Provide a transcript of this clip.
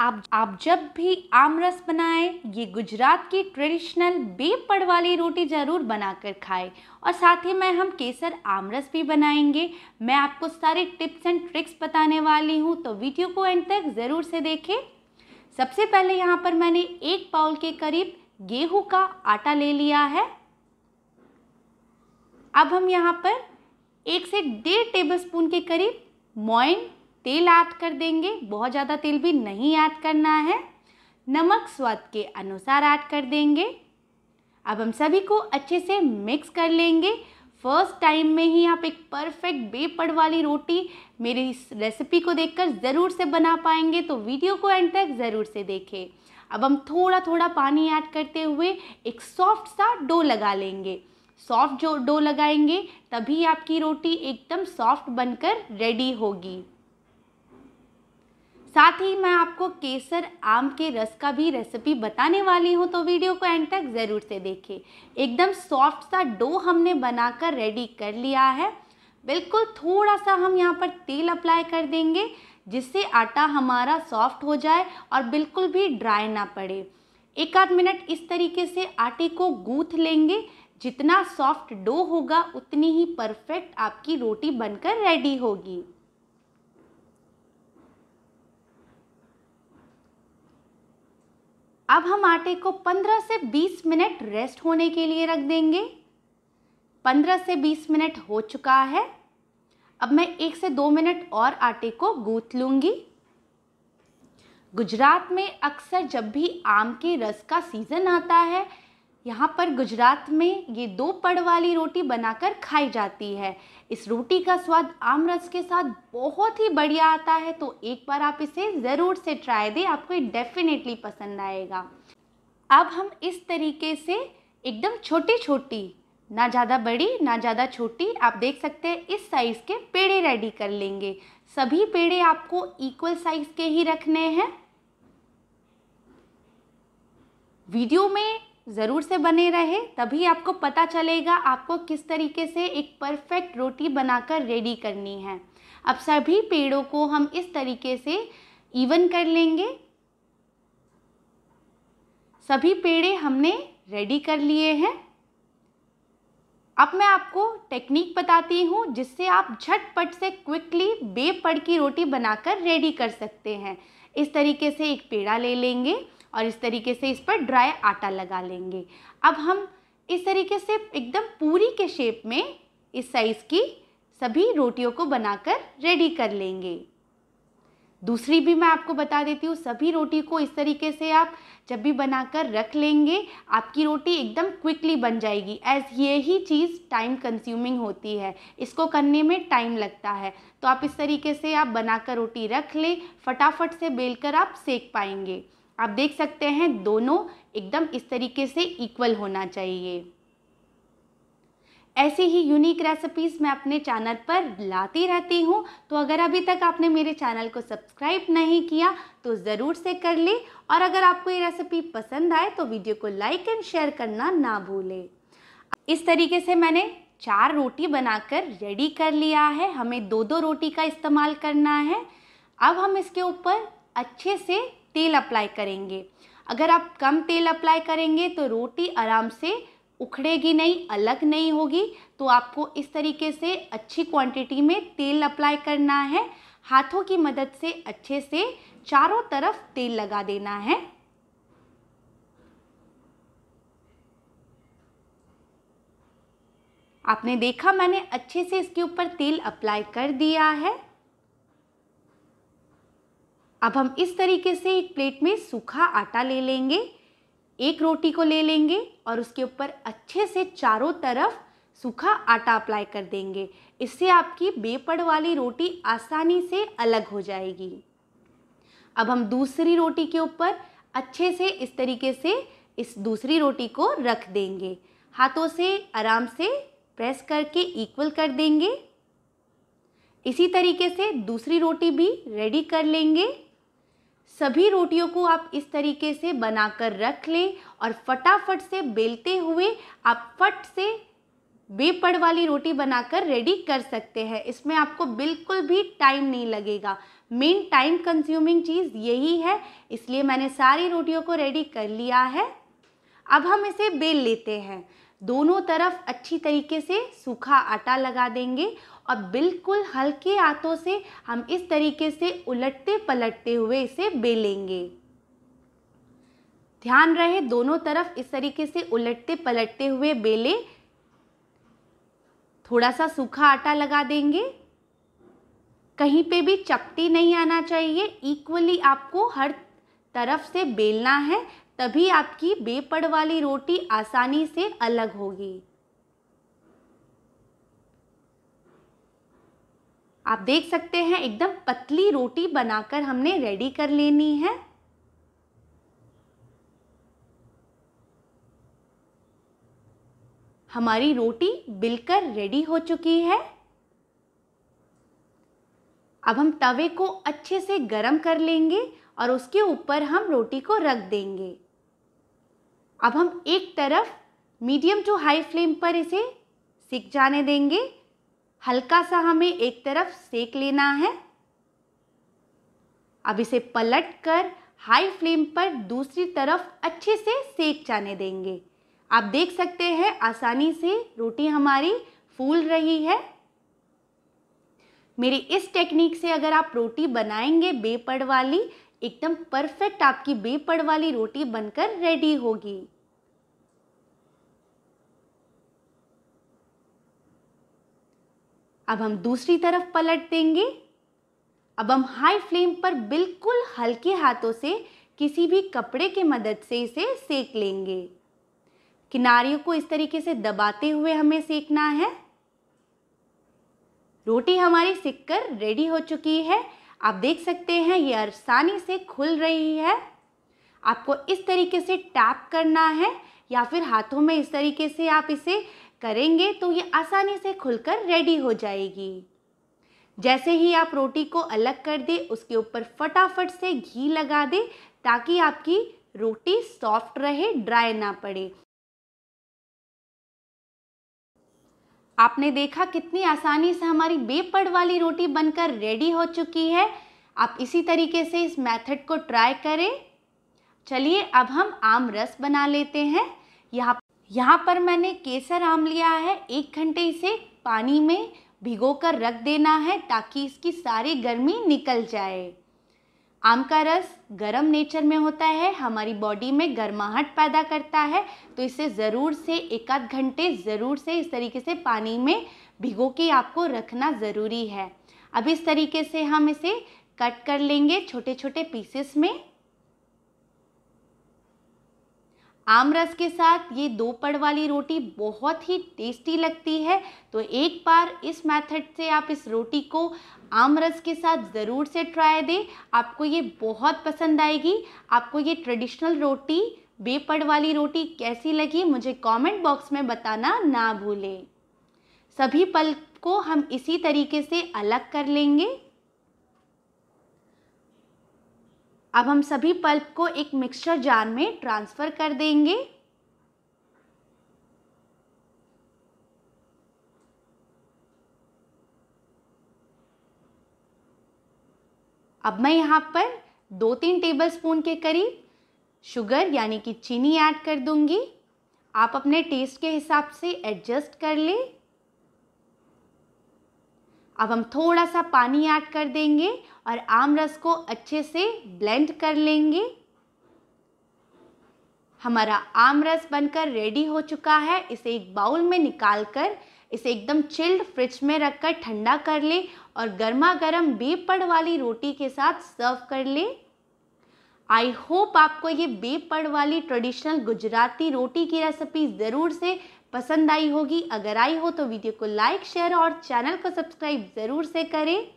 आप आप जब भी आम रस बनाएं ये गुजरात की ट्रेडिशनल बेपड़ वाली रोटी ज़रूर बनाकर खाएं और साथ ही में हम केसर आम रस भी बनाएंगे मैं आपको सारे टिप्स एंड ट्रिक्स बताने वाली हूँ तो वीडियो को एंड तक ज़रूर से देखें सबसे पहले यहाँ पर मैंने एक पाउल के करीब गेहूं का आटा ले लिया है अब हम यहाँ पर एक से डेढ़ स्पून के करीब मोइन तेल ऐड कर देंगे बहुत ज़्यादा तेल भी नहीं ऐड करना है नमक स्वाद के अनुसार ऐड कर देंगे अब हम सभी को अच्छे से मिक्स कर लेंगे फर्स्ट टाइम में ही आप एक परफेक्ट बेपड़ वाली रोटी मेरी इस रेसिपी को देखकर ज़रूर से बना पाएंगे तो वीडियो को एंड तक ज़रूर से देखें अब हम थोड़ा थोड़ा पानी ऐड करते हुए एक सॉफ्ट सा डो लगा लेंगे सॉफ्ट जो डो लगाएंगे तभी आपकी रोटी एकदम सॉफ्ट बनकर रेडी होगी साथ ही मैं आपको केसर आम के रस का भी रेसिपी बताने वाली हूँ तो वीडियो को एंड तक ज़रूर से देखें एकदम सॉफ्ट सा डो हमने बनाकर रेडी कर लिया है बिल्कुल थोड़ा सा हम यहाँ पर तेल अप्लाई कर देंगे जिससे आटा हमारा सॉफ्ट हो जाए और बिल्कुल भी ड्राई ना पड़े एक आध मिनट इस तरीके से आटे को गूँथ लेंगे जितना सॉफ्ट डो होगा उतनी ही परफेक्ट आपकी रोटी बनकर रेडी होगी अब हम आटे को 15 से 20 मिनट रेस्ट होने के लिए रख देंगे 15 से 20 मिनट हो चुका है अब मैं एक से दो मिनट और आटे को गूंथ लूँगी गुजरात में अक्सर जब भी आम के रस का सीज़न आता है यहाँ पर गुजरात में ये दो पड़ वाली रोटी बनाकर खाई जाती है इस रोटी का स्वाद आम रस के साथ बहुत ही बढ़िया आता है तो एक बार आप इसे ज़रूर से ट्राई दें आपको ये डेफिनेटली पसंद आएगा अब हम इस तरीके से एकदम छोटी छोटी ना ज़्यादा बड़ी ना ज़्यादा छोटी आप देख सकते हैं इस साइज़ के पेड़े रेडी कर लेंगे सभी पेड़े आपको इक्वल साइज़ के ही रखने हैं वीडियो में ज़रूर से बने रहे तभी आपको पता चलेगा आपको किस तरीके से एक परफेक्ट रोटी बनाकर रेडी करनी है अब सभी पेड़ों को हम इस तरीके से इवन कर लेंगे सभी पेड़े हमने रेडी कर लिए हैं अब मैं आपको टेक्निक बताती हूँ जिससे आप झटपट से क्विकली बेपड़ की रोटी बनाकर रेडी कर सकते हैं इस तरीके से एक पेड़ा ले लेंगे और इस तरीके से इस पर ड्राई आटा लगा लेंगे अब हम इस तरीके से एकदम पूरी के शेप में इस साइज़ की सभी रोटियों को बनाकर रेडी कर लेंगे दूसरी भी मैं आपको बता देती हूँ सभी रोटी को इस तरीके से आप जब भी बनाकर रख लेंगे आपकी रोटी एकदम क्विकली बन जाएगी एज ये ही चीज़ टाइम कंज्यूमिंग होती है इसको करने में टाइम लगता है तो आप इस तरीके से आप बनाकर रोटी रख लें फटाफट से बेलकर आप सेक पाएंगे आप देख सकते हैं दोनों एकदम इस तरीके से इक्वल होना चाहिए ऐसी ही यूनिक रेसिपीज़ मैं अपने चैनल पर लाती रहती हूँ तो अगर अभी तक आपने मेरे चैनल को सब्सक्राइब नहीं किया तो ज़रूर से कर ले और अगर आपको ये रेसिपी पसंद आए तो वीडियो को लाइक एंड शेयर करना ना भूलें इस तरीके से मैंने चार रोटी बनाकर रेडी कर लिया है हमें दो दो रोटी का इस्तेमाल करना है अब हम इसके ऊपर अच्छे से तेल अप्लाई करेंगे अगर आप कम तेल अप्लाई करेंगे तो रोटी आराम से उखड़ेगी नहीं अलग नहीं होगी तो आपको इस तरीके से अच्छी क्वांटिटी में तेल अप्लाई करना है हाथों की मदद से अच्छे से चारों तरफ तेल लगा देना है आपने देखा मैंने अच्छे से इसके ऊपर तेल अप्लाई कर दिया है अब हम इस तरीके से एक प्लेट में सूखा आटा ले लेंगे एक रोटी को ले लेंगे और उसके ऊपर अच्छे से चारों तरफ सूखा आटा अप्लाई कर देंगे इससे आपकी बेपड़ वाली रोटी आसानी से अलग हो जाएगी अब हम दूसरी रोटी के ऊपर अच्छे से इस तरीके से इस दूसरी रोटी को रख देंगे हाथों से आराम से प्रेस करके इक्वल कर देंगे इसी तरीके से दूसरी रोटी भी रेडी कर लेंगे सभी रोटियों को आप इस तरीके से बनाकर रख लें और फटाफट से बेलते हुए आप फट से बेपड़ वाली रोटी बनाकर रेडी कर सकते हैं इसमें आपको बिल्कुल भी टाइम नहीं लगेगा मेन टाइम कंज्यूमिंग चीज़ यही है इसलिए मैंने सारी रोटियों को रेडी कर लिया है अब हम इसे बेल लेते हैं दोनों तरफ अच्छी तरीके से सूखा आटा लगा देंगे और बिल्कुल हल्के हाथों से हम इस तरीके से उलटते पलटते हुए इसे बेलेंगे ध्यान रहे दोनों तरफ इस तरीके से उलटते पलटते हुए बेले थोड़ा सा सूखा आटा लगा देंगे कहीं पे भी चपटी नहीं आना चाहिए इक्वली आपको हर तरफ से बेलना है तभी आपकी बेपड़ वाली रोटी आसानी से अलग होगी आप देख सकते हैं एकदम पतली रोटी बनाकर हमने रेडी कर लेनी है हमारी रोटी बिलकर रेडी हो चुकी है अब हम तवे को अच्छे से गरम कर लेंगे और उसके ऊपर हम रोटी को रख देंगे अब हम एक तरफ मीडियम टू हाई फ्लेम पर इसे सिक जाने देंगे हल्का सा हमें एक तरफ सेक लेना है अब इसे पलट कर हाई फ्लेम पर दूसरी तरफ अच्छे से सेक जाने देंगे आप देख सकते हैं आसानी से रोटी हमारी फूल रही है मेरी इस टेक्निक से अगर आप रोटी बनाएंगे बेपड़ वाली एकदम परफेक्ट आपकी बेपड़ वाली रोटी बनकर रेडी होगी अब हम दूसरी तरफ पलट देंगे अब हम हाई फ्लेम पर बिल्कुल हल्के हाथों से किसी भी कपड़े के मदद से इसे सेक लेंगे किनारियों को इस तरीके से दबाते हुए हमें सेकना है रोटी हमारी सिक कर रेडी हो चुकी है आप देख सकते हैं ये आसानी से खुल रही है आपको इस तरीके से टैप करना है या फिर हाथों में इस तरीके से आप इसे करेंगे तो ये आसानी से खुलकर रेडी हो जाएगी जैसे ही आप रोटी को अलग कर दे उसके ऊपर फटाफट से घी लगा दे ताकि आपकी रोटी सॉफ्ट रहे ड्राई ना पड़े आपने देखा कितनी आसानी से हमारी बेपड़ वाली रोटी बनकर रेडी हो चुकी है आप इसी तरीके से इस मेथड को ट्राई करें चलिए अब हम आम रस बना लेते हैं यहाँ यहाँ पर मैंने केसर आम लिया है एक घंटे इसे पानी में भिगो कर रख देना है ताकि इसकी सारी गर्मी निकल जाए आम का रस गर्म नेचर में होता है हमारी बॉडी में गर्माहट पैदा करता है तो इसे ज़रूर से एक आध घंटे ज़रूर से इस तरीके से पानी में भिगो के आपको रखना ज़रूरी है अब इस तरीके से हम इसे कट कर लेंगे छोटे छोटे पीसेस में आम रस के साथ ये दो पड़ वाली रोटी बहुत ही टेस्टी लगती है तो एक बार इस मेथड से आप इस रोटी को आम रस के साथ ज़रूर से ट्राई दें आपको ये बहुत पसंद आएगी आपको ये ट्रेडिशनल रोटी बेपड़ वाली रोटी कैसी लगी मुझे कमेंट बॉक्स में बताना ना भूलें सभी पल को हम इसी तरीके से अलग कर लेंगे अब हम सभी पल्प को एक मिक्सचर जार में ट्रांसफ़र कर देंगे अब मैं यहाँ पर दो तीन टेबल स्पून के करीब शुगर यानी कि चीनी ऐड कर दूंगी आप अपने टेस्ट के हिसाब से एडजस्ट कर लें अब हम थोड़ा सा पानी ऐड कर देंगे और आम रस को अच्छे से ब्लेंड कर लेंगे हमारा आम रस बनकर रेडी हो चुका है इसे एक बाउल में निकाल कर इसे एकदम चिल्ड फ्रिज में रखकर ठंडा कर ले और गर्मा गर्म बेपड़ वाली रोटी के साथ सर्व कर ले आई होप आपको ये बेपड़ वाली ट्रेडिशनल गुजराती रोटी की रेसिपी ज़रूर से पसंद आई होगी अगर आई हो तो वीडियो को लाइक शेयर और चैनल को सब्सक्राइब ज़रूर से करें